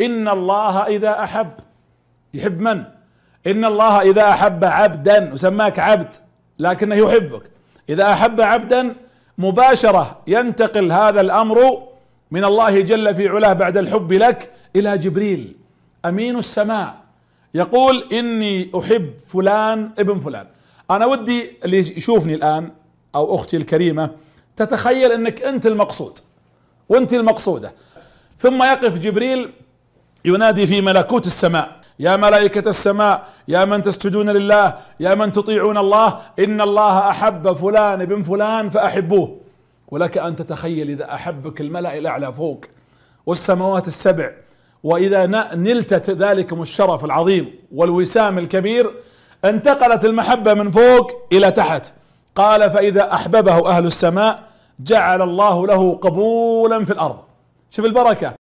إن الله إذا أحب يحب من؟ إن الله إذا أحب عبدا وسماك عبد لكنه يحبك إذا أحب عبدا مباشرة ينتقل هذا الأمر من الله جل في علاه بعد الحب لك إلى جبريل أمين السماء يقول إني أحب فلان ابن فلان أنا ودي اللي يشوفني الآن أو أختي الكريمة تتخيل أنك أنت المقصود وأنت المقصودة ثم يقف جبريل ينادي في ملكوت السماء يا ملائكة السماء يا من تسجدون لله يا من تطيعون الله إن الله أحب فلان ابن فلان فأحبوه ولك أن تتخيل إذا أحبك الملأ الأعلى فوق والسماوات السبع وإذا نلت ذلكم الشرف العظيم والوسام الكبير انتقلت المحبة من فوق إلى تحت قال فإذا أحببه أهل السماء جعل الله له قبولا في الأرض شوف البركة